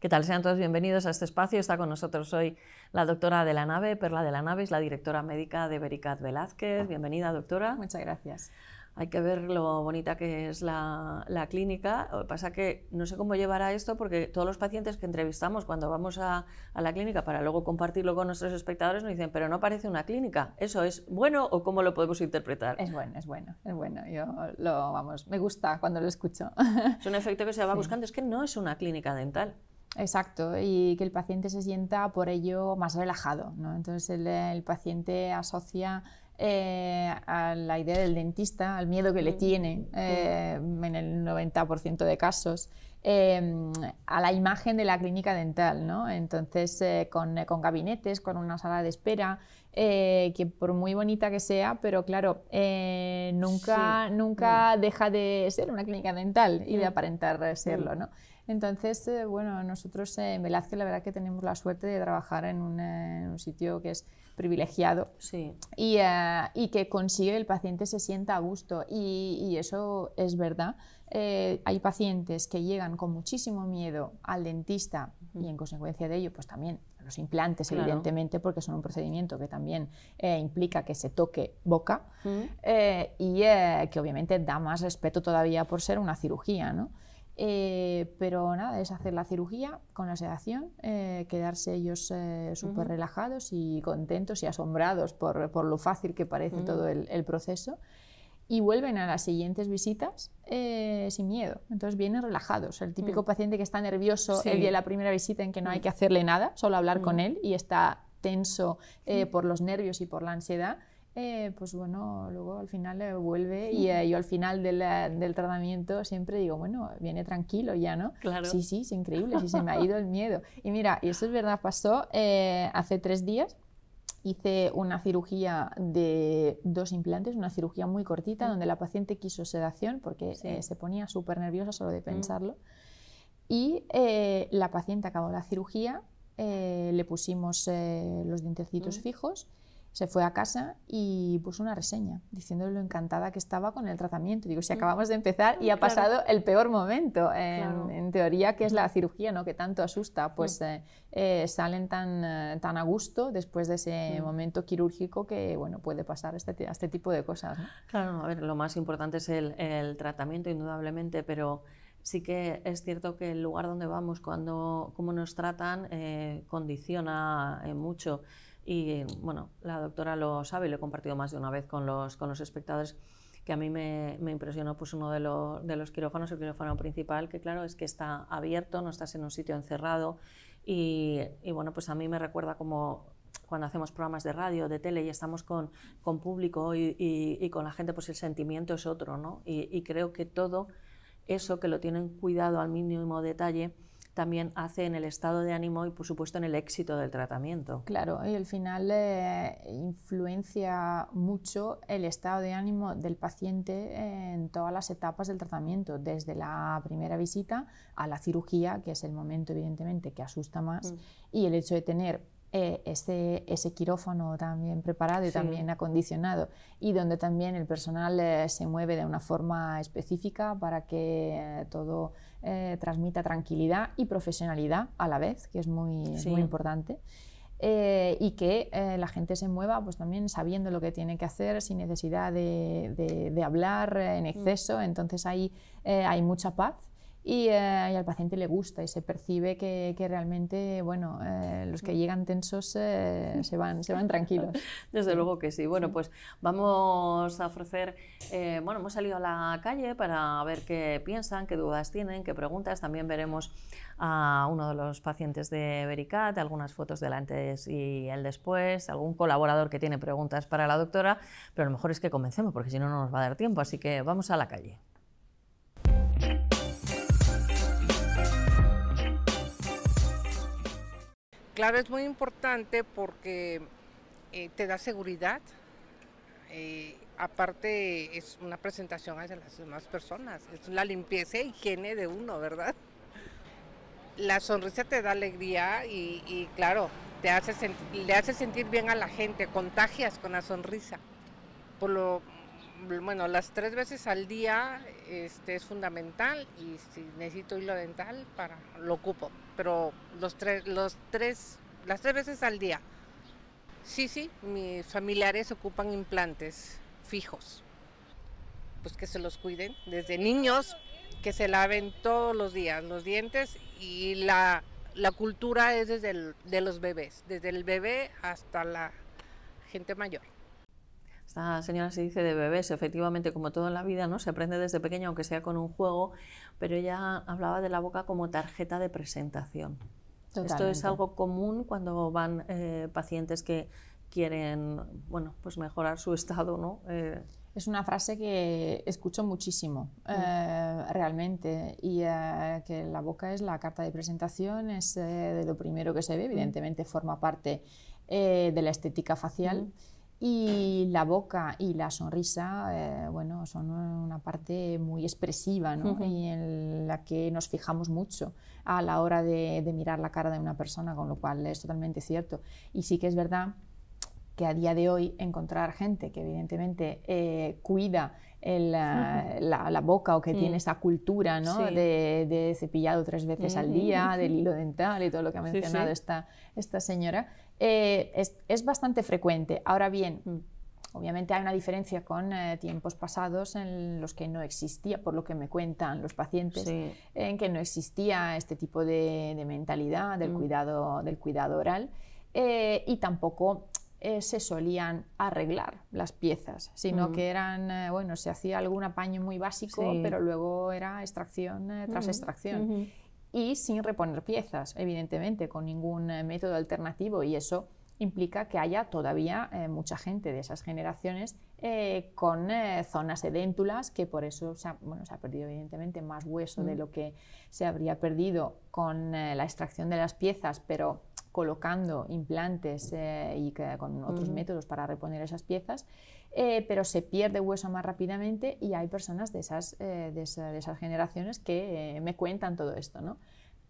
¿Qué tal? Sean todos bienvenidos a este espacio. Está con nosotros hoy la doctora de la nave, Perla de la nave, es la directora médica de Bericat Velázquez. Bienvenida, doctora. Muchas gracias. Hay que ver lo bonita que es la, clínica. Lo que pasa que no sé cómo llevará esto porque todos los pacientes que entrevistamos cuando vamos a, la clínica para luego compartirlo con nuestros espectadores nos dicen, pero no parece una clínica. ¿Eso es bueno o cómo lo podemos interpretar? Es bueno, es bueno, es bueno. Yo lo, vamos, me gusta cuando lo escucho. Es un efecto que se va buscando. Es que no es una clínica dental. Exacto, y que el paciente se sienta por ello más relajado. ¿no? Entonces el, paciente asocia eh, a la idea del dentista, al miedo que le mm. tiene eh, en el 90% de casos. Eh, a la imagen de la clínica dental, ¿no? Entonces, con, gabinetes, con una sala de espera, que por muy bonita que sea, pero claro, nunca, nunca deja de ser una clínica dental y de mm. aparentar serlo, ¿no? Entonces, eh, bueno, nosotros eh, en Velázquez la verdad que tenemos la suerte de trabajar en un, eh, sitio que es privilegiado y, que consigue el paciente se sienta a gusto y, eso es verdad. hay pacientes que llegan con muchísimo miedo al dentista y en consecuencia de ello pues también los implantes evidentemente porque son un procedimiento que también implica que se toque boca mm. y que obviamente da más respeto todavía por ser una cirugía. ¿no? Eh, pero nada, es hacer la cirugía con la sedación, eh, quedarse ellos eh, súper relajados y contentos y asombrados por, por lo fácil que parece todo el, proceso. Y vuelven a las siguientes visitas sin miedo. Entonces vienen relajados. El típico mm. paciente que está nervioso el día de la primera visita en que no hay mm. que hacerle nada, solo hablar con mm. él y está tenso por los nervios y por la ansiedad eh, pues bueno, luego al final eh, vuelve y eh, yo al final del tratamiento siempre digo, bueno, viene tranquilo ya, ¿no? Sí, sí, es increíble, sí se me ha ido el miedo. Y mira, y eso es verdad, pasó hace tres días. Hice una cirugía de dos implantes, una cirugía muy cortita, donde la paciente quiso sedación porque se ponía súper nerviosa solo de mm. pensarlo. Y la paciente acabó la cirugía, le pusimos los dientecitos mm. fijos se fue a casa y puso una reseña diciéndole lo encantada que estaba con el tratamiento. Digo, si mm. acabamos de empezar y ha pasado el peor momento, en, teoría, que es la cirugía, ¿no? que tanto asusta, mm. pues eh, eh, salen tan, eh, tan a gusto después de ese mm. momento quirúrgico que bueno, puede pasar este, este tipo de cosas. Claro, a ver, lo más importante es el, tratamiento, indudablemente, pero sí que es cierto que el lugar donde vamos, cuando, cómo nos tratan, condiciona mucho. Y bueno, la doctora lo sabe y lo he compartido más de una vez con los, espectadores, que a mí me, impresionó pues uno de, los quirófanos, el quirófano principal, que claro, es que está abierto, no estás en un sitio encerrado. Y, bueno, pues a mí me recuerda como cuando hacemos programas de radio, de tele y estamos con, público y, y, con la gente, pues el sentimiento es otro, ¿no? y, creo que todo eso que lo tienen cuidado al mínimo detalle también hace en el estado de ánimo y, por supuesto, en el éxito del tratamiento. Claro, y al final eh, influencia mucho el estado de ánimo del paciente en todas las etapas del tratamiento, desde la primera visita a la cirugía, que es el momento, evidentemente, que asusta más, mm. y el hecho de tener eh, ese, quirófano también preparado y también acondicionado y donde también el personal eh, se mueve de una forma específica para que eh, todo transmita tranquilidad y profesionalidad a la vez, que es muy, importante. y que la gente se mueva pues también sabiendo lo que tiene que hacer sin necesidad de, de hablar en mm. exceso entonces ahí hay mucha paz eh, y, al paciente le gusta y se percibe que, realmente, bueno, eh, los que llegan tensos eh, se, van, se van tranquilos. Desde luego que sí. Bueno, pues vamos a ofrecer, bueno, hemos salido a la calle para ver qué piensan, qué dudas tienen, qué preguntas. También veremos a uno de los pacientes de Vericat, algunas fotos del antes y el después, algún colaborador que tiene preguntas para la doctora, pero lo mejor es que comencemos porque si no, no nos va a dar tiempo. Así que vamos a la calle. Claro, es muy importante porque eh, te da seguridad. Eh, aparte, es una presentación hacia las demás personas. Es la limpieza e higiene de uno, ¿verdad? La sonrisa te da alegría y, claro, te le hace sentir bien a la gente. Contagias con la sonrisa. Por lo bueno, las tres veces al día este, es fundamental y si necesito hilo dental, para, lo ocupo. Pero los los tres, las tres veces al día. Sí, sí, mis familiares ocupan implantes fijos. Pues que se los cuiden desde niños, que se laven todos los días los dientes y la, cultura es desde de los bebés, desde el bebé hasta la gente mayor. Esta señora se dice de bebés, efectivamente, como todo en la vida, ¿no? Se aprende desde pequeño, aunque sea con un juego, pero ella hablaba de la boca como tarjeta de presentación. Esto es algo común cuando van eh, pacientes que quieren, bueno, pues mejorar su estado, ¿no? Eh, es una frase que escucho muchísimo, mm. eh, realmente, y que la boca es la carta de presentación, es de lo primero que se ve, mm. evidentemente forma parte de la estética facial. Mm. Y la boca y la sonrisa, eh, bueno, son una parte muy expresiva, ¿no? Y en la que nos fijamos mucho a la hora de, mirar la cara de una persona, con lo cual es totalmente cierto. Y sí que es verdad que a día de hoy encontrar gente que evidentemente eh, cuida eh, la, la, boca o que tiene mm. esa cultura ¿no? de, cepillado tres veces al día, del hilo dental y todo lo que ha mencionado Esta, esta señora, eh, es, bastante frecuente. Ahora bien, mm. obviamente hay una diferencia con eh, tiempos pasados en los que no existía, por lo que me cuentan los pacientes, en que no existía este tipo de, mentalidad del, mm. cuidado, del cuidado oral eh, y tampoco se solían arreglar las piezas, sino mm. que eran, bueno, se hacía algún apaño muy básico, pero luego era extracción tras extracción y sin reponer piezas, evidentemente, con ningún eh, método alternativo y eso implica que haya todavía eh, mucha gente de esas generaciones eh, con zonas edéntulas, que por eso se ha, perdido evidentemente más hueso de mm. lo que se habría perdido con la extracción de las piezas, pero colocando implantes y con otros mm. métodos para reponer esas piezas. Eh, pero se pierde hueso más rápidamente y hay personas de esas, eh, generaciones que eh, me cuentan todo esto. ¿no?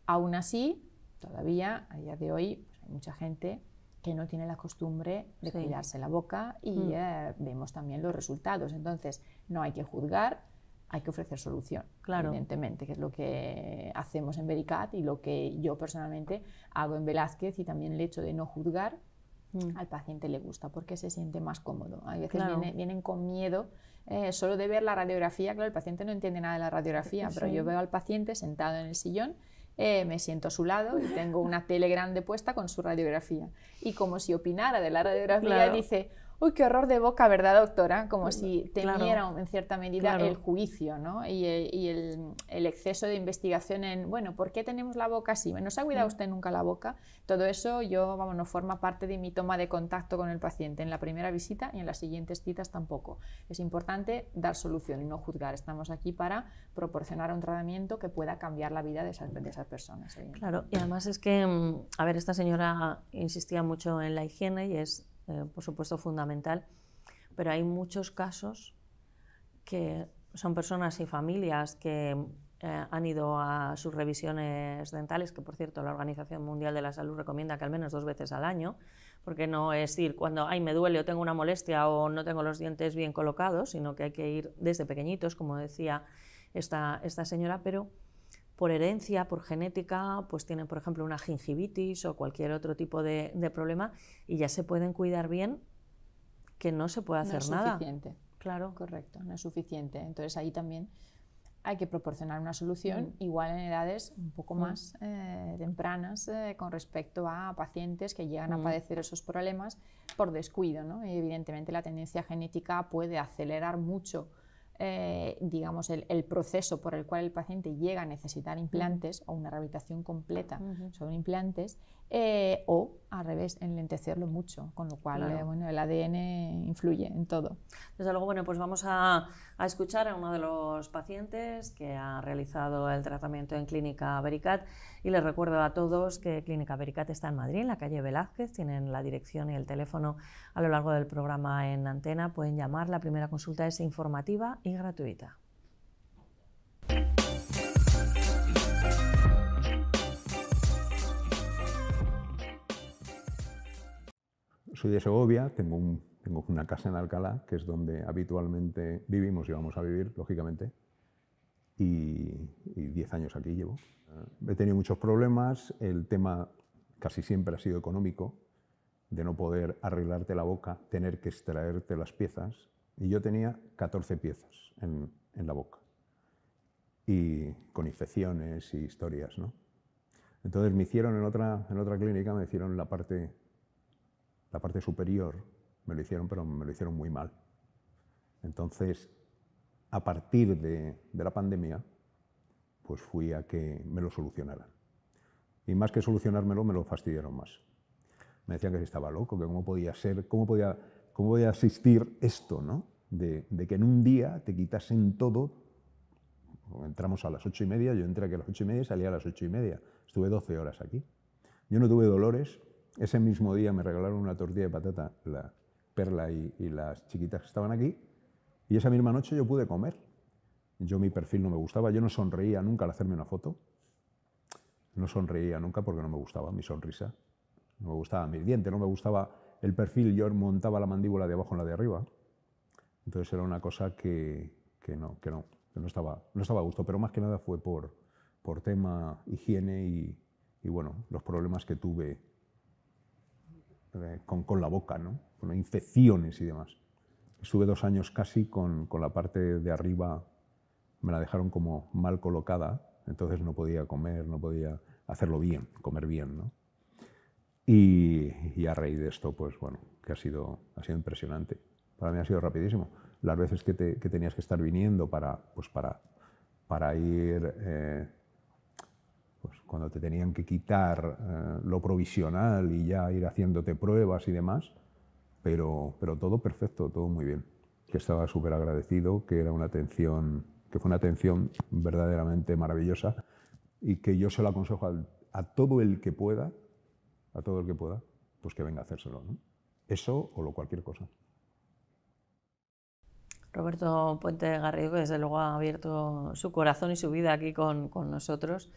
Aún así, todavía a día de hoy pues, hay mucha gente que no tiene la costumbre de cuidarse la boca y mm. vemos también los resultados. Entonces, no hay que juzgar, hay que ofrecer solución, claro. evidentemente, que es lo que hacemos en Vericat y lo que yo personalmente hago en Velázquez y también el hecho de no juzgar Mm. al paciente le gusta porque se siente más cómodo. A veces vienen con miedo eh, solo de ver la radiografía. Claro, el paciente no entiende nada de la radiografía, pero yo veo al paciente sentado en el sillón eh, me siento a su lado y tengo una tele grande puesta con su radiografía. Y como si opinara de la radiografía, dice, uy, qué horror de boca, ¿verdad, doctora? Como pues, si temiera en cierta medida el juicio ¿no? y, el, exceso de investigación en, bueno, ¿por qué tenemos la boca así? ¿No se ha cuidado mm. usted nunca la boca? Todo eso yo, vamos, no forma parte de mi toma de contacto con el paciente en la primera visita y en las siguientes citas tampoco. Es importante dar solución y no juzgar. Estamos aquí para proporcionar un tratamiento que pueda cambiar la vida de esas, personas. Claro, y además es que, mm, a ver, esta señora insistía mucho en la higiene y es eh, por supuesto, fundamental, pero hay muchos casos que son personas y familias que eh, han ido a sus revisiones dentales, que por cierto la Organización Mundial de la Salud recomienda que al menos dos veces al año, porque no es ir cuando ay me duele o tengo una molestia o no tengo los dientes bien colocados, sino que hay que ir desde pequeñitos, como decía esta, esta señora, pero por herencia, por genética, pues tienen, por ejemplo, una gingivitis o cualquier otro tipo de, problema y ya se pueden cuidar bien, que no se puede hacer no es Suficiente. Claro. Correcto, no es suficiente. Entonces ahí también hay que proporcionar una solución, mm. igual en edades un poco mm. más eh, tempranas eh, con respecto a pacientes que llegan a mm. padecer esos problemas por descuido. ¿no? evidentemente la tendencia genética puede acelerar mucho eh, digamos, el, proceso por el cual el paciente llega a necesitar implantes o una rehabilitación completa sobre implantes, eh, o al revés, enlentecerlo mucho, con lo cual bueno, el ADN influye en todo. Desde luego, bueno, pues vamos a, a, escuchar a uno de los pacientes que ha realizado el tratamiento en Clínica Vericat y les recuerdo a todos que Clínica Vericat está en Madrid, en la calle Velázquez, tienen la dirección y el teléfono a lo largo del programa en antena, pueden llamar, la primera consulta es informativa y gratuita. soy de Segovia, tengo, tengo una casa en Alcalá, que es donde habitualmente vivimos y vamos a vivir, lógicamente, y, 10 años aquí llevo. Eh, he tenido muchos problemas, el tema casi siempre ha sido económico, de no poder arreglarte la boca, tener que extraerte las piezas, y yo tenía 14 piezas en, la boca, y con infecciones y historias, ¿no? Entonces me hicieron en otra, en otra clínica, me hicieron la parte la parte superior, me lo hicieron, pero me lo hicieron muy mal. Entonces, a partir de, la pandemia, pues fui a que me lo solucionaran. Y más que solucionármelo, me lo fastidiaron más. Me decían que estaba loco, que cómo podía ser, cómo podía, cómo asistir esto, ¿no? De, que en un día te quitasen todo. Entramos a las ocho y media, yo entré aquí a las ocho y media y salí a las ocho y media. Estuve doce horas aquí. Yo no tuve dolores, ese mismo día me regalaron una tortilla de patata, la Perla y, las chiquitas que estaban aquí, y esa misma noche yo pude comer. Yo mi perfil no me gustaba, yo no sonreía nunca al hacerme una foto. No sonreía nunca porque no me gustaba mi sonrisa, no me gustaba mi diente, no me gustaba el perfil, yo montaba la mandíbula de abajo en la de arriba. Entonces era una cosa que, no, que no, no estaba, no estaba a gusto, pero más que nada fue por, por tema higiene y, y bueno, los problemas que tuve eh, con, con, la boca, ¿no? con infecciones y demás. Estuve dos años casi con, con, la parte de arriba, me la dejaron como mal colocada, entonces no podía comer, no podía hacerlo bien, comer bien. ¿no? Y, a raíz de esto, pues bueno, que ha sido, ha sido impresionante. Para mí ha sido rapidísimo. Las veces que, te, que tenías que estar viniendo para, pues para, para ir... Eh, cuando te tenían que quitar eh, lo provisional y ya ir haciéndote pruebas y demás, pero, todo perfecto, todo muy bien. Que estaba súper agradecido, que era una atención, que fue una atención verdaderamente maravillosa y que yo se lo aconsejo a, todo el que pueda, a todo el que pueda, pues que venga a hacérselo, Eso o lo cualquier cosa. Roberto Puente Garrido, que desde luego ha abierto su corazón y su vida aquí con nosotros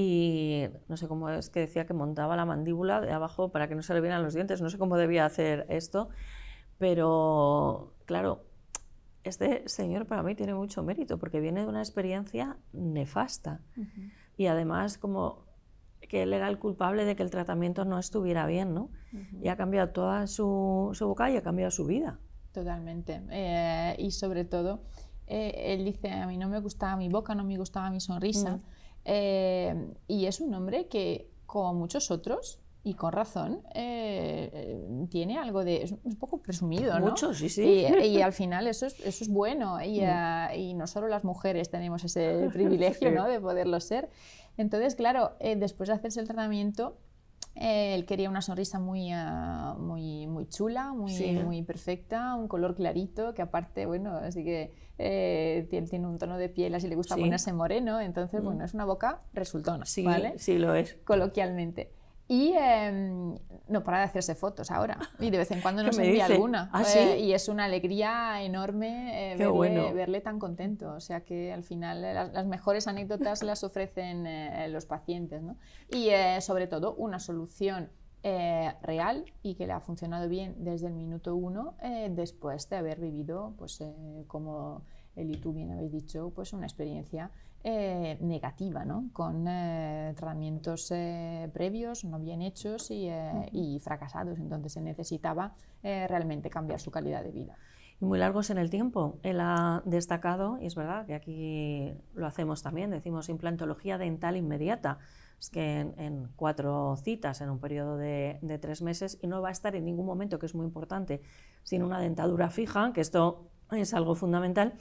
y no sé cómo es que decía que montaba la mandíbula de abajo para que no se le vieran los dientes, no sé cómo debía hacer esto, pero claro, este señor para mí tiene mucho mérito porque viene de una experiencia nefasta y además como que él era el culpable de que el tratamiento no estuviera bien, ¿no? Y ha cambiado toda su, su, boca y ha cambiado su vida. Totalmente. Eh, y sobre todo, eh, él dice, a mí no me gustaba mi boca, no me gustaba mi sonrisa. Mm. Eh, y es un hombre que, como muchos otros, y con razón, eh, tiene algo de... es un poco presumido, ¿no? Mucho, sí, sí. Y, al final eso es, bueno mm. eh, y, no solo las mujeres tenemos ese privilegio, De poderlo ser. Entonces, claro, después de hacerse el tratamiento, él quería una sonrisa muy, ah, muy, muy chula, muy, muy perfecta, un color clarito, que aparte, bueno, así que eh, tiene, un tono de piel así le gusta ponerse moreno, entonces, mm. bueno, es una boca resultona, sí, Sí, lo es. Coloquialmente. Y em, no para de hacerse fotos ahora. Y de vez en cuando nos envía alguna. ¿Ah, eh, y es una alegría enorme eh, verle, tan contento. O sea que al final eh, las, mejores anécdotas las ofrecen los pacientes. ¿no? Y sobre todo una solución real y que le ha funcionado bien desde el minuto uno después de haber vivido, pues como el y tú bien habéis dicho, pues una experiencia eh, negativa, ¿no? con tratamientos eh, eh, previos no bien hechos y, fracasados. Entonces se necesitaba realmente cambiar su calidad de vida. muy largos en el tiempo. Él ha destacado, y es verdad que aquí lo hacemos también, decimos implantología dental inmediata. Es que en, cuatro citas, en un periodo de tres meses, y no va a estar en ningún momento, que es muy importante, sin una dentadura fija, que esto es algo fundamental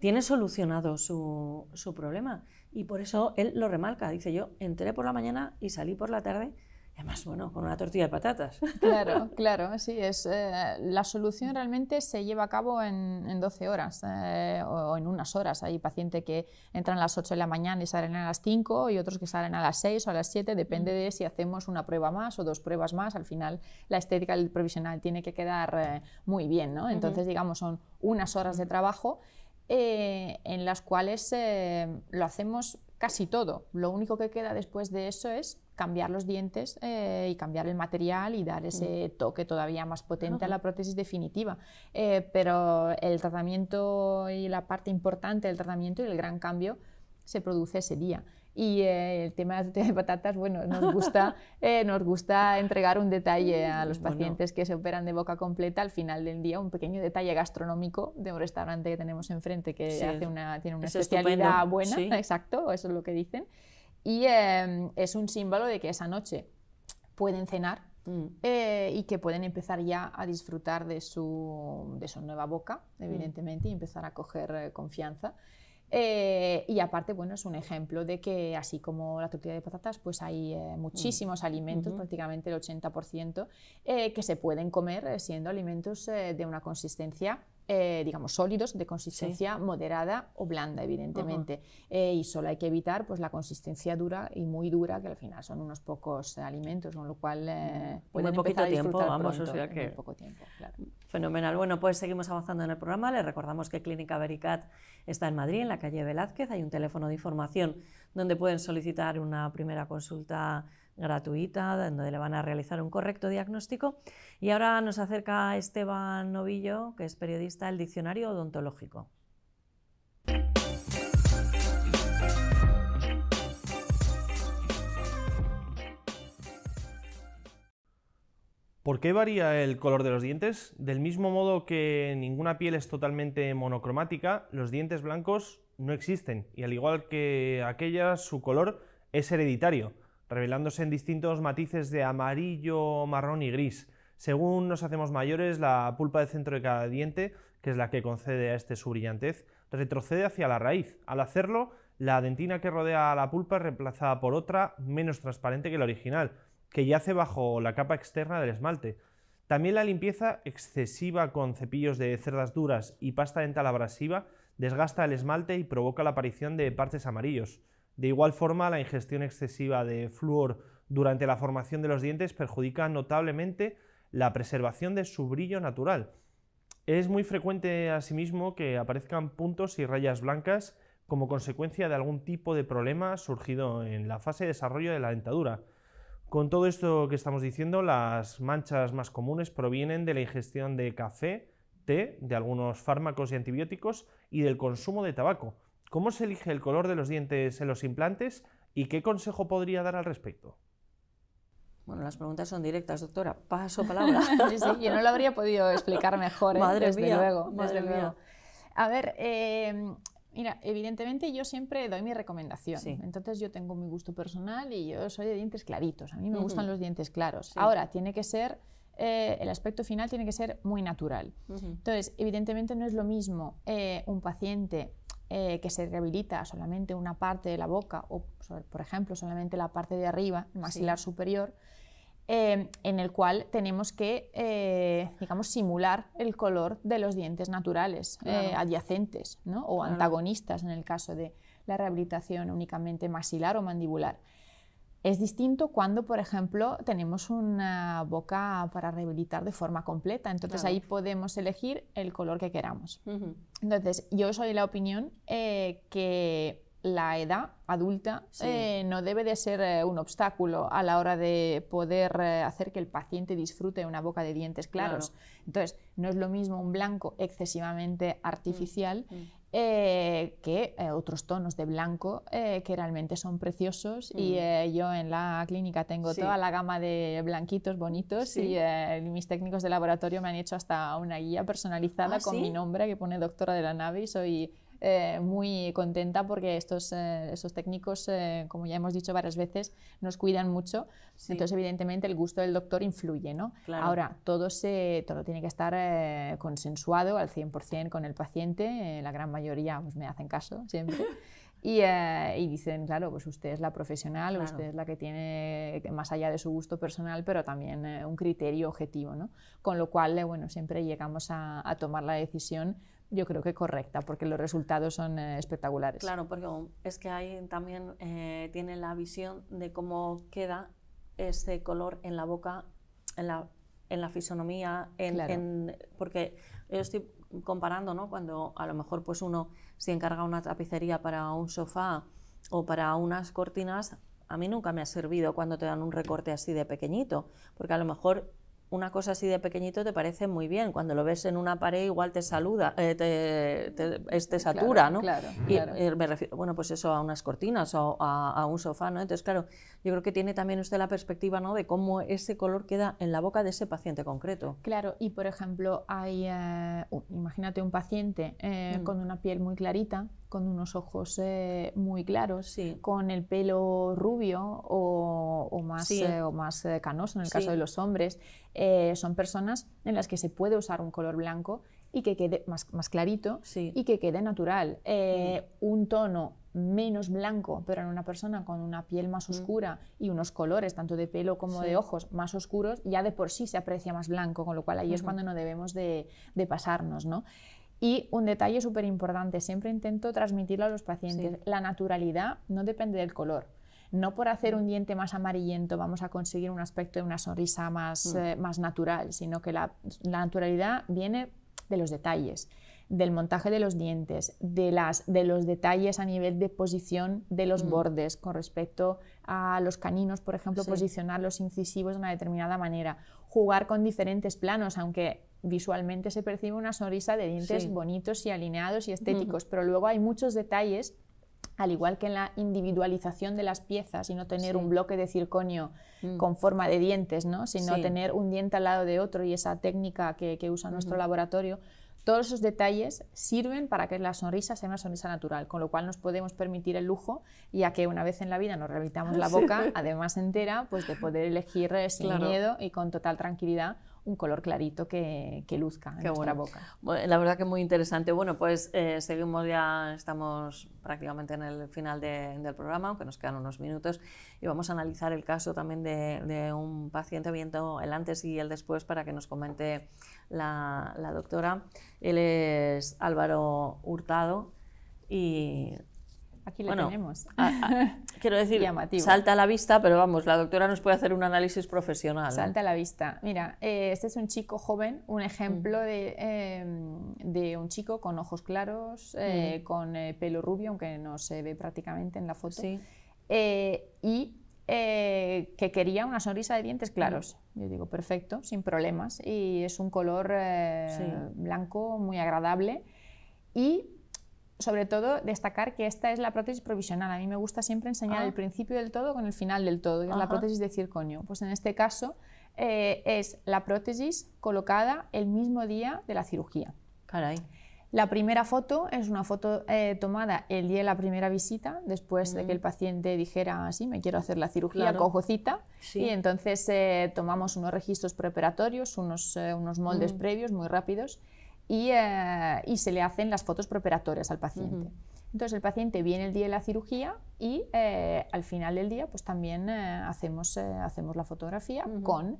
tiene solucionado su, problema. Y por eso él lo remarca. Dice, yo entré por la mañana y salí por la tarde Además, bueno, con una tortilla de patatas. Claro, claro, sí. Es, eh, la solución realmente se lleva a cabo en, 12 horas eh, o, en unas horas. Hay pacientes que entran a las 8 de la mañana y salen a las 5 y otros que salen a las 6 o a las 7, depende de si hacemos una prueba más o dos pruebas más. Al final, la estética provisional tiene que quedar eh, muy bien, ¿no? Entonces, digamos, son unas horas de trabajo eh, en las cuales eh, lo hacemos casi todo. Lo único que queda después de eso es cambiar los dientes eh, y cambiar el material y dar ese mm. toque todavía más potente a la prótesis definitiva. pero el tratamiento y la parte importante del tratamiento y el gran cambio se produce ese día. Y eh, el tema de de patatas, bueno, nos gusta, eh, nos gusta entregar un detalle a mm, los pacientes que se operan de boca completa al final del día, un pequeño detalle gastronómico de un restaurante que tenemos enfrente que hace tiene una especialidad buena, exacto, eso es lo que dicen. Y em, es un símbolo de que esa noche pueden cenar mm. eh, y que pueden empezar ya a disfrutar de su, de su nueva boca, mm. evidentemente, y empezar a coger confianza. Eh, y aparte, bueno, es un ejemplo de que así como la tortilla de patatas, pues hay eh, mm. muchísimos alimentos, prácticamente el 80%, eh, que se pueden comer siendo alimentos de una consistencia eh, digamos, sólidos de consistencia moderada o blanda, evidentemente. Eh, y solo hay que evitar pues, la consistencia dura y muy dura, que al final son unos pocos alimentos, con lo cual eh, mm, pueden muy poquito tiempo, vamos, o sea que... poco tiempo, Fenomenal. Bueno, pues seguimos avanzando en el programa. Les recordamos que Clínica Vericat está en Madrid, en la calle Velázquez. Hay un teléfono de información donde pueden solicitar una primera consulta gratuita, donde le van a realizar un correcto diagnóstico. Y ahora nos acerca Esteban Novillo, que es periodista, del diccionario odontológico. ¿Por qué varía el color de los dientes? Del mismo modo que ninguna piel es totalmente monocromática, los dientes blancos no existen y al igual que aquellas, su color es hereditario revelándose en distintos matices de amarillo, marrón y gris. Según nos hacemos mayores, la pulpa de centro de cada diente, que es la que concede a este su brillantez, retrocede hacia la raíz. Al hacerlo, la dentina que rodea a la pulpa es reemplazada por otra menos transparente que la original, que yace bajo la capa externa del esmalte. También la limpieza excesiva con cepillos de cerdas duras y pasta dental abrasiva desgasta el esmalte y provoca la aparición de partes amarillos. De igual forma, la ingestión excesiva de flúor durante la formación de los dientes perjudica notablemente la preservación de su brillo natural. Es muy frecuente, asimismo, que aparezcan puntos y rayas blancas como consecuencia de algún tipo de problema surgido en la fase de desarrollo de la dentadura. Con todo esto que estamos diciendo, las manchas más comunes provienen de la ingestión de café, té, de algunos fármacos y antibióticos y del consumo de tabaco. ¿Cómo se elige el color de los dientes en los implantes y qué consejo podría dar al respecto? Bueno, las preguntas son directas, doctora. Paso palabra. sí, yo no lo habría podido explicar mejor, ¿eh? desde luego. A ver, em, mira, evidentemente yo siempre doy mi recomendación. Entonces yo tengo mi gusto personal y yo soy de dientes claritos. A mí me gustan los dientes claros. Ahora, tiene que ser eh, el aspecto final tiene que ser muy natural. Entonces, evidentemente no es lo mismo eh, un paciente eh, que se rehabilita solamente una parte de la boca o, por ejemplo, solamente la parte de arriba, maxilar superior, eh, en el cual tenemos que, eh, simular el color de los dientes naturales adyacentes o antagonistas en el caso de la rehabilitación únicamente maxilar o mandibular. Es distinto cuando, por ejemplo, tenemos una boca para rehabilitar de forma completa. Entonces ahí podemos elegir el color que queramos. Entonces yo soy la opinión eh, que la edad adulta eh, no debe de ser eh, un obstáculo a la hora de poder hacer que el paciente disfrute una boca de dientes claros. Entonces, no es lo mismo un blanco excesivamente mm, artificial mm. Eh, que eh, otros tonos de blanco eh, que realmente son preciosos y mm. yo en la clínica tengo toda la gama de blanquitos bonitos y mis técnicos de laboratorio me han hecho hasta una guía personalizada ah, con mi nombre que pone doctora de la nave y soy eh, muy contenta porque estos, eh, técnicos, eh, como ya hemos dicho varias veces, nos cuidan mucho. Entonces, evidentemente, el gusto del doctor influye. ¿no? Ahora, todo, se, todo tiene que estar consensuado al 100% con el paciente. la gran mayoría pues, me hacen caso siempre. Y, dicen, claro, pues usted es la profesional, usted es la que tiene, más allá de su gusto personal, pero también un criterio objetivo, ¿no? Con lo cual, bueno, siempre llegamos a, a, tomar la decisión yo creo que correcta, porque los resultados son eh, espectaculares. Claro, porque um, es que ahí también eh, tiene la visión de cómo queda ese color en la boca, en la, en la fisonomía, en, porque yo estoy comparando, ¿no? Cuando a lo mejor pues uno se encarga una tapicería para un sofá o para unas cortinas, a mí nunca me ha servido cuando te dan un recorte así de pequeñito, porque a lo mejor una cosa así de pequeñito te parece muy bien. Cuando lo ves en una pared igual te saluda, eh, te, satura, ¿no? y, eh, me refiero, bueno, pues eso a unas cortinas o a, un sofá, ¿no? Entonces, claro, yo creo que tiene también usted la perspectiva, ¿no? De cómo ese color queda en la boca de ese paciente concreto. Claro, y por ejemplo, hay, eh, imagínate un paciente mm. con una piel muy clarita, con unos ojos eh, muy claros, con el pelo rubio o, más, o más eh, eh, canoso en el caso de los hombres. son personas en las que se puede usar un color blanco y que quede más, más clarito y que quede natural. Mm. Un tono menos blanco, pero en una persona con una piel más mm. oscura y unos colores, tanto de pelo como de ojos, más oscuros, ya de por sí se aprecia más blanco, con lo cual ahí es cuando no debemos de, pasarnos. ¿no? Y un detalle súper importante, siempre intento transmitirlo a los pacientes, la naturalidad no depende del color. No por hacer un diente más amarillento vamos a conseguir un aspecto de una sonrisa más, mm. eh, más natural, sino que la, naturalidad viene de los detalles del montaje de los dientes, de, las, de los detalles a nivel de posición de los mm. bordes con respecto a los caninos, por ejemplo, posicionar los incisivos de una determinada manera, jugar con diferentes planos, aunque visualmente se percibe una sonrisa de dientes bonitos y alineados y estéticos, pero luego hay muchos detalles, al igual que en la individualización de las piezas y no tener un bloque de circonio mm. con forma de dientes, sino tener un diente al lado de otro y esa técnica que, usa nuestro laboratorio. Todos esos detalles sirven para que la sonrisa sea una sonrisa natural, con lo cual nos podemos permitir el lujo, ya que una vez en la vida nos rehabilitamos la boca, además entera, pues de poder elegir eh, sin miedo y con total tranquilidad un color clarito que, luzca Qué en boca. la verdad que muy interesante. Bueno, pues eh, seguimos ya, estamos prácticamente en el final del programa, aunque nos quedan unos minutos, y vamos a analizar el caso también de, un paciente, viendo el antes y el después, para que nos comente la, la doctora. Él es Álvaro Hurtado y Aquí la tenemos. quiero decir, salta a la vista, pero vamos, la doctora nos puede hacer un análisis profesional. Salta a la vista. Mira, eh, este es un chico joven, un ejemplo eh, de, un chico con ojos claros, eh, con pelo rubio, aunque no se ve prácticamente en la foto, y que quería una sonrisa de dientes claros. Yo digo, perfecto, sin problemas, y es un color blanco muy agradable. Y sobre todo destacar que esta es la prótesis provisional. A mí me gusta siempre enseñar ah. el principio del todo con el final del todo, que es la prótesis de circonio. Pues en este caso eh, es la prótesis colocada el mismo día de la cirugía. La primera foto es una foto eh, tomada el día de la primera visita, después de que mm. el paciente dijera, sí, me quiero hacer la cirugía, cojocita Y entonces eh, tomamos unos registros preparatorios, unos, moldes mm. previos muy rápidos eh, y, se le hacen las fotos preparatorias al paciente. Entonces el paciente viene el día de la cirugía y eh, al final del día pues también eh, hacemos, hacemos la fotografía con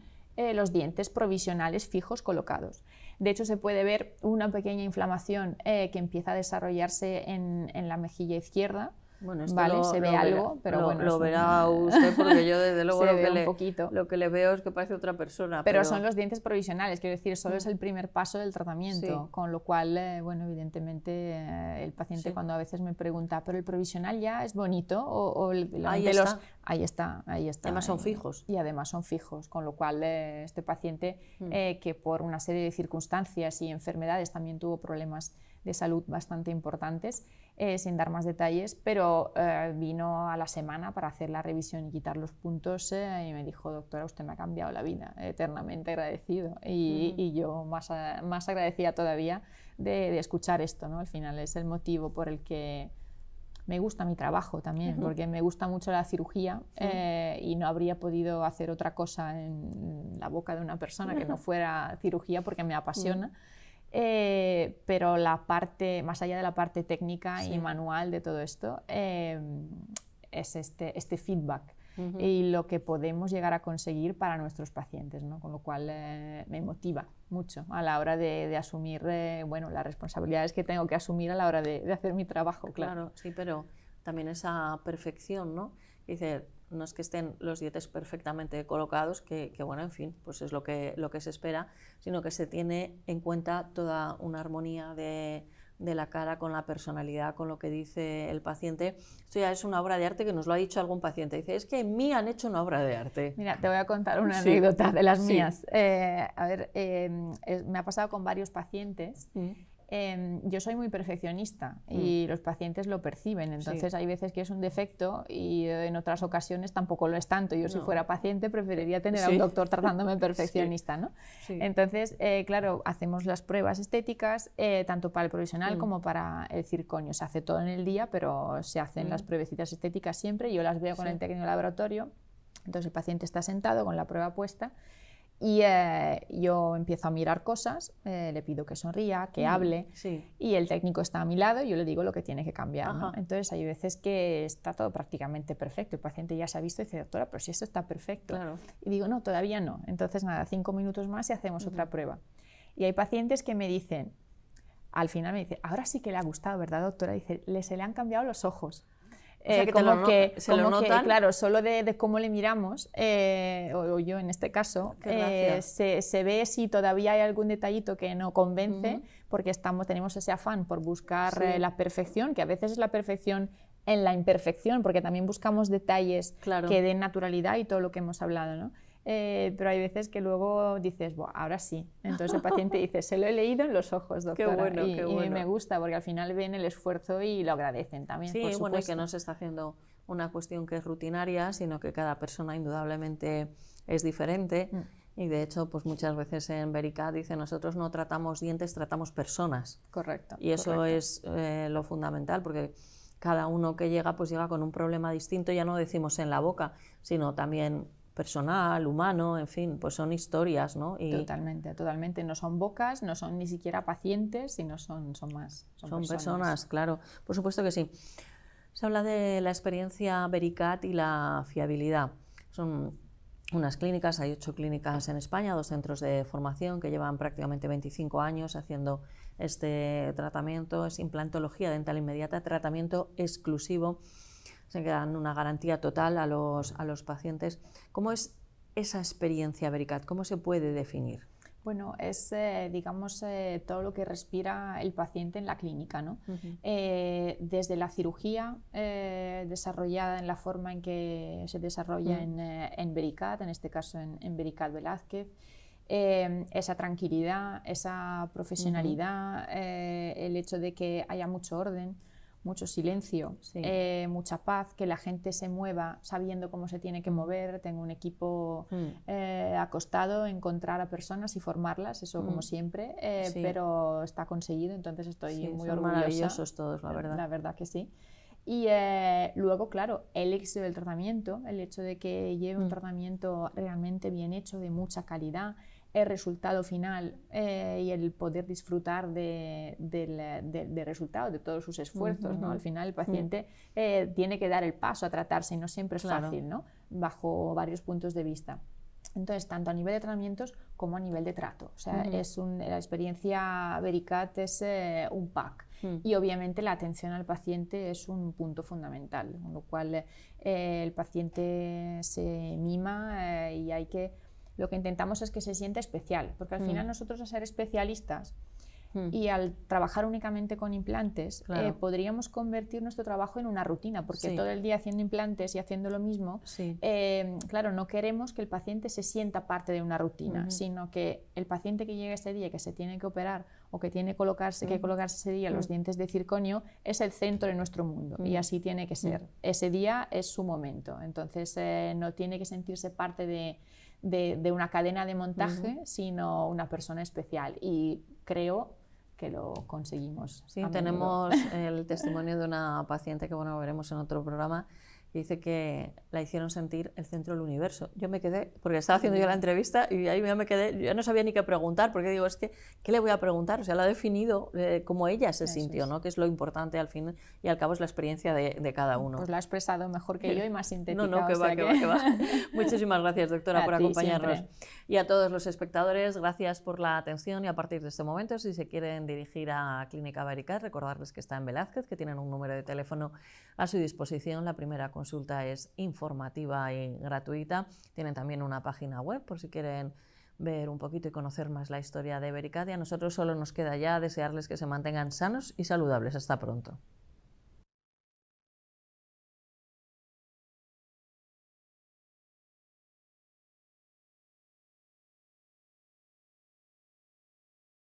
los dientes provisionales fijos colocados. De hecho se puede ver una pequeña inflamación que empieza a desarrollarse en, en la mejilla izquierda bueno, esto vale, se ve algo, pero bueno. Lo verá usted porque yo desde luego lo que, le, lo que le veo es que parece otra persona. Pero, son los dientes provisionales, quiero decir, solo es el primer paso del tratamiento, con lo cual, eh, bueno, evidentemente eh, el paciente cuando a veces me pregunta, pero el provisional ya es bonito o, ahí los... Ahí está, ahí está. Además son fijos. Y además son fijos, con lo cual eh, este paciente hmm. que por una serie de circunstancias y enfermedades también tuvo problemas de salud bastante importantes, eh, sin dar más detalles, pero eh, vino a la semana para hacer la revisión y quitar los puntos eh, y me dijo, doctora, usted me ha cambiado la vida, eternamente agradecido. Y, yo más, agradecida todavía de, escuchar esto, ¿no? Al final es el motivo por el que me gusta mi trabajo también, porque me gusta mucho la cirugía y no habría podido hacer otra cosa en la boca de una persona que no fuera cirugía porque me apasiona. Mm. Eh, pero la parte, más allá de la parte técnica y manual de todo esto, eh, es este, este feedback y lo que podemos llegar a conseguir para nuestros pacientes, con lo cual eh, me motiva mucho a la hora de, asumir bueno, las responsabilidades que tengo que asumir a la hora de, hacer mi trabajo. Claro. sí, pero también esa perfección, ¿no? Dice, no es que estén los dietes perfectamente colocados, que, bueno, en fin, pues es lo que, lo que se espera, sino que se tiene en cuenta toda una armonía de, la cara con la personalidad, con lo que dice el paciente. Esto ya es una obra de arte que nos lo ha dicho algún paciente. Dice, es que en mí han hecho una obra de arte. Mira, te voy a contar una anécdota de las mías. Eh, a ver, eh, me ha pasado con varios pacientes. Mm. Em, yo soy muy perfeccionista y mm. los pacientes lo perciben, entonces hay veces que es un defecto y eh, en otras ocasiones tampoco lo es tanto. Yo si fuera paciente preferiría eh, tener a un doctor tratándome perfeccionista, ¿no? Entonces, eh, claro, hacemos las pruebas estéticas tanto para el provisional mm. como para el circonio. Se hace todo en el día, pero se hacen las mm. pruebecitas estéticas siempre. Yo las veo con el técnico laboratorio. Entonces el paciente está sentado con la prueba puesta y eh, yo empiezo a mirar cosas, eh, le pido que sonría, que hable, y el técnico está a mi lado y yo le digo lo que tiene que cambiar. Entonces hay veces que está todo prácticamente perfecto, el paciente ya se ha visto y dice, doctora, pero si esto está perfecto. Y digo, no, todavía no. Entonces nada, cinco minutos más y hacemos otra prueba. Y hay pacientes que me dicen, al final me dice, ahora sí que le ha gustado, ¿verdad, doctora? Dice, le se le han cambiado los ojos como que, claro, solo de, cómo le miramos, eh, o, yo en este caso, eh, se, ve si todavía hay algún detallito que no convence, porque estamos, tenemos ese afán por buscar eh, la perfección, que a veces es la perfección en la imperfección, porque también buscamos detalles que den naturalidad y todo lo que hemos hablado, ¿no? Eh, pero hay veces que luego dices, bueno, ahora sí. Entonces el paciente dice, se lo he leído en los ojos, doctora. Qué bueno, y, qué bueno. y, me gusta porque al final ven el esfuerzo y lo agradecen también. Sí, por bueno, que no se está haciendo una cuestión que es rutinaria, sino que cada persona indudablemente es diferente. Mm. Y de hecho, pues muchas veces en Verica dice, nosotros no tratamos dientes, tratamos personas. Correcto. Y eso es eh, lo fundamental, porque cada uno que llega, pues llega con un problema distinto, ya no decimos en la boca, sino también personal, humano, en fin, pues son historias, ¿no? Y totalmente, totalmente. No son bocas, no son ni siquiera pacientes, sino son, son más. Son, personas. claro. Por supuesto que sí. Se habla de la experiencia Vericat y la fiabilidad. Son unas clínicas, hay ocho clínicas en España, dos centros de formación que llevan prácticamente 25 años haciendo este tratamiento, es implantología dental inmediata, tratamiento exclusivo se dan una garantía total a los, a los pacientes. ¿Cómo es esa experiencia Bericat? ¿Cómo se puede definir? Bueno, es, eh, digamos, eh, todo lo que respira el paciente en la clínica, ¿no? Eh, desde la cirugía desarrollada en la forma en que se desarrolla mm. en, en, Bericat, en este caso en, Bericat Velázquez, esa tranquilidad, esa profesionalidad, el hecho de que haya mucho orden, mucho silencio, eh, mucha paz, que la gente se mueva sabiendo cómo se tiene que mover. Tengo un equipo mm. eh, acostado, encontrar a personas y formarlas, eso mm. como siempre, eh, pero está conseguido, entonces estoy muy orgulloso. todos, la verdad. La verdad que sí. Y luego, claro, el éxito del tratamiento, el hecho de que lleve un mm. tratamiento realmente bien hecho, de mucha calidad, el resultado final eh, y el poder disfrutar del resultado, de todos sus esfuerzos. ¿no? Al final el paciente eh, tiene que dar el paso a tratarse y no siempre es fácil, ¿no? bajo varios puntos de vista. Entonces, tanto a nivel de tratamientos como a nivel de trato. O sea, es la experiencia Vericat es eh, un pack. Mm. Y obviamente la atención al paciente es un punto fundamental, con lo cual el paciente se mima y hay que lo que intentamos es que se siente especial, porque al final mm. nosotros a ser especialistas mm. y al trabajar únicamente con implantes, eh, podríamos convertir nuestro trabajo en una rutina, porque todo el día haciendo implantes y haciendo lo mismo, eh, claro, no queremos que el paciente se sienta parte de una rutina, sino que el paciente que llega ese día, que se tiene que operar o que tiene colocarse, que colocarse ese día los mm. dientes de circonio, es el centro de nuestro mundo y así tiene que ser. Ese día es su momento, entonces eh, no tiene que sentirse parte de de, una cadena de montaje, sino una persona especial. Y creo que lo conseguimos. tenemos el testimonio de una paciente que bueno, veremos en otro programa dice que la hicieron sentir el centro del universo. Yo me quedé, porque estaba haciendo yo la entrevista y ahí me quedé, yo no sabía ni qué preguntar, porque digo, es que, ¿qué le voy a preguntar? O sea, lo ha definido eh, como ella se sintió, ¿no? Que es lo importante al fin y al cabo es la experiencia de, cada uno. Pues la ha expresado mejor que yo y más sintética. No, no, que, va, que... va, que va, Muchísimas gracias, doctora, por acompañarnos. Y a todos los espectadores, gracias por la atención y a partir de este momento, si se quieren dirigir a Clínica Baricat, recordarles que está en Velázquez, que tienen un número de teléfono a su disposición, la primera consulta es informativa y gratuita. Tienen también una página web por si quieren ver un poquito y conocer más la historia de Bericadia. A nosotros solo nos queda ya desearles que se mantengan sanos y saludables. Hasta pronto.